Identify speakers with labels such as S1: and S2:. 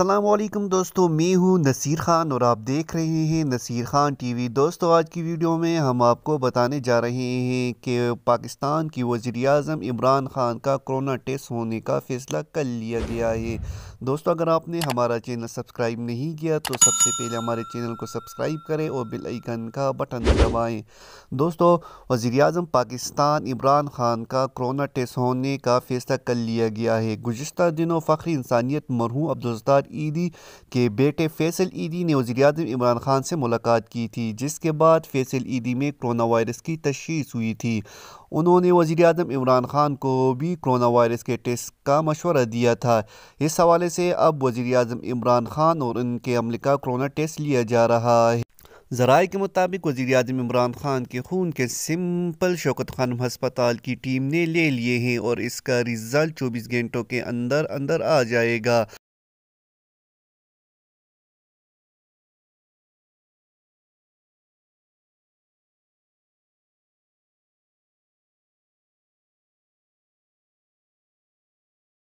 S1: असलम दोस्तों मैं हूँ नसीर ख़ान और आप देख रहे हैं नसीर ख़ान टीवी दोस्तों आज की वीडियो में हम आपको बताने जा रहे हैं कि पाकिस्तान की वज़ी अजम इमरान ख़ान का कोरोना टेस्ट होने का फ़ैसला कर लिया गया है दोस्तों अगर आपने हमारा चैनल सब्सक्राइब नहीं किया तो सबसे पहले हमारे चैनल को सब्सक्राइब करें और बेल आइकन का बटन दबाएँ दोस्तों वज़ी अजम पाकिस्तान इमरान ख़ान का कोरोना टेस्ट होने का फ़ैसला कर लिया गया है गुज्त दिनों फ़ख्री इंसानियत मरहूम अब्दुलस्तार सरकार ईदी के बेटे फैसल ईदी ने वजी अजम इमरान खान से मुलाकात की थी जिसके बाद फैसल ईदी में करोना वायरस की तशीस हुई थी उन्होंने वजी अजम इमरान खान को भी करोना वायरस के टेस्ट का मशवरा दिया था इस हवाले से अब वजी अजम इमरान खान और उनके अमल का करोना टेस्ट लिया जा रहा है जराए के मुताबिक वजी अजम इमरान खान के खून के सिंपल शौकत खान हस्पताल की टीम ने ले लिए हैं और इसका रिज़ल्ट चौबीस घंटों के अंदर अंदर आ जाएगा